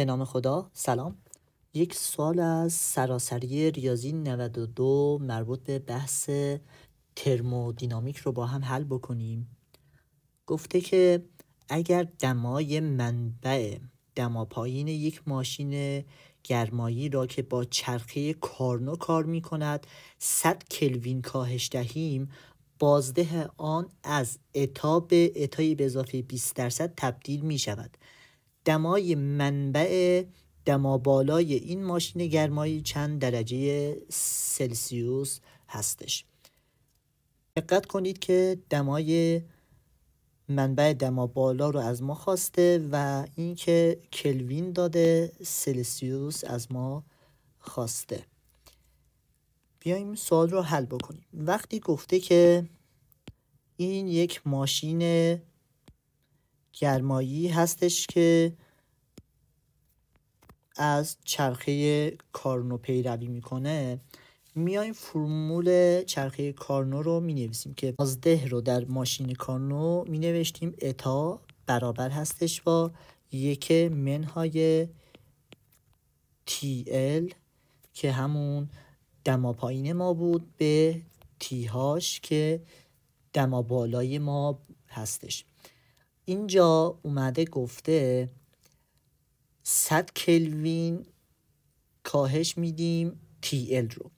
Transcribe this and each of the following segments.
به نام خدا سلام یک سوال از سراسری ریاضی 92 مربوط به بحث ترمودینامیک رو با هم حل بکنیم گفته که اگر دمای منبع دما پایین یک ماشین گرمایی را که با چرخه کارنو کار می کند 100 کلوین کاهش دهیم بازده آن از اتا به اتای به اضافه 20 درصد تبدیل می شود دمای منبع دما بالای این ماشین گرمایی چند درجه سلسیوس هستش دقت کنید که دمای منبع دما بالا رو از ما خواسته و اینکه کلوین داده سلسیوس از ما خواسته بیایم سوال رو حل بکنیم وقتی گفته که این یک ماشین گرمایی هستش که از چرخه کارنو پیروی میکنه میایم فرمول چرخه کارنو رو می نویسیم که ده رو در ماشین کارنو می نوشتیم اتا برابر هستش با یک منهای ال که همون دما پایین ما بود به هاش که دما بالای ما هستش اینجا اومده گفته 100 کلوین کاهش میدیم TL رو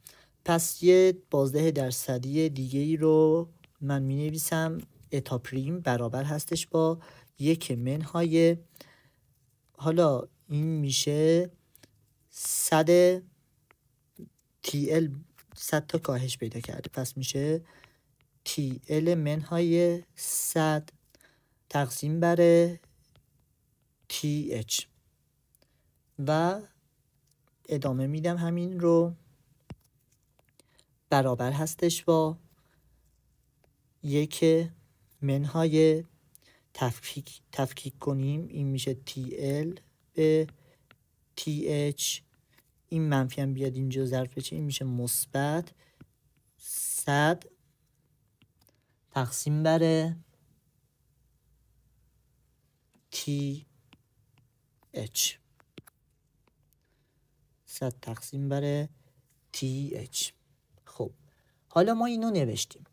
پس یه بازده درصدی دیگه ای رو من می نویسم اتاپریم برابر هستش با یک منهای حالا این میشه صد TL صد تا کاهش پیدا کرده پس میشه TL منهای صد تقسیم بر th و ادامه میدم همین رو برابر هستش با یک منهای تفکیک, تفکیک کنیم این میشه tl به th این منفی هم بیاد اینجا ظرف بشه این میشه مثبت صد تقسیم بره TH صد تقسیم بر TH خب حالا ما اینو نوشتیم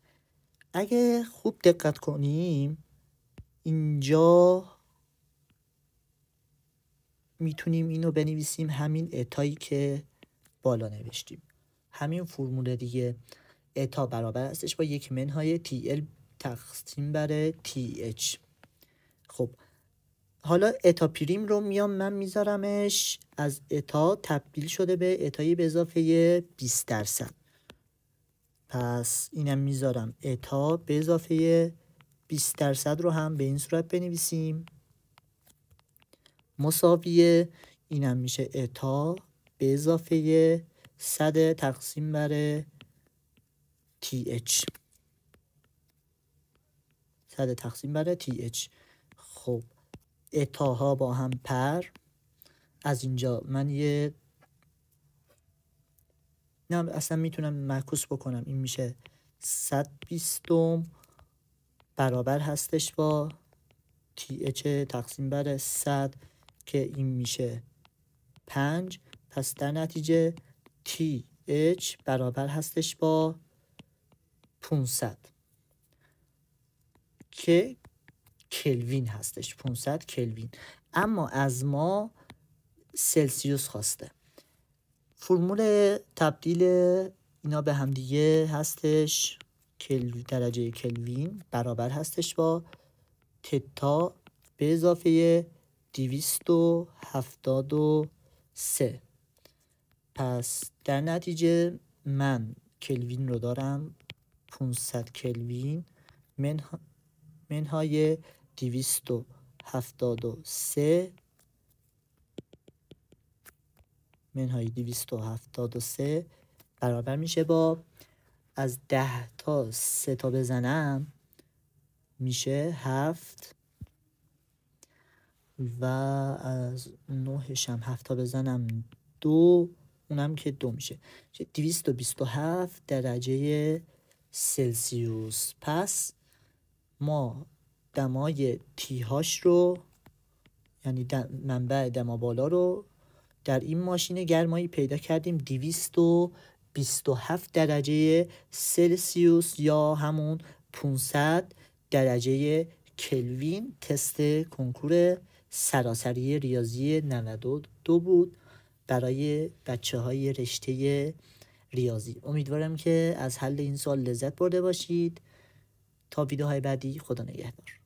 اگه خوب دقت کنیم اینجا میتونیم اینو بنویسیم همین اتایی که بالا نوشتیم همین فرمول دیگه اتا برابر استش با یک منهای TL تقسیم بر TH خب حالا اتا پریم رو میام من میذارمش از اتا تبدیل شده به اتایی به اضافه 20 درصد پس اینم میذارم اتا به اضافه 20 درصد رو هم به این صورت بنویسیم مساویه اینم میشه اتا به اضافه 100 تقسیم بر th 100 تقسیم بر th خب اتاها با هم پر از اینجا من یه نه اصلا میتونم معکوس بکنم این میشه 120 برابر هستش با تی اچ تقسیم بر 100 که این میشه 5 پس در نتیجه تی اچ برابر هستش با 500 که کلوین هستش 500 کلوین اما از ما سلسیوس خواسته فرمول تبدیل اینا به همدیگه هستش درجه کلوین برابر هستش با تتا به اضافه دیویست و پس در نتیجه من کلوین رو دارم 500 کلوین منهای 273 من های 273 برابر میشه با از 10 تا 3 تا بزنم میشه 7 و از 9 شم 7 تا بزنم 2 اونم که 2 میشه 227 درجه سلسیوس پس ما دمای تیهاش رو یعنی منبع دما بالا رو در این ماشین گرمایی پیدا کردیم 227 درجه سلسیوس یا همون 500 درجه کلوین تست کنکور سراسری ریاضی 92 بود برای بچه های رشته ریاضی امیدوارم که از حل این سال لذت برده باشید تا ویدیوهای بعدی خدا نگهدار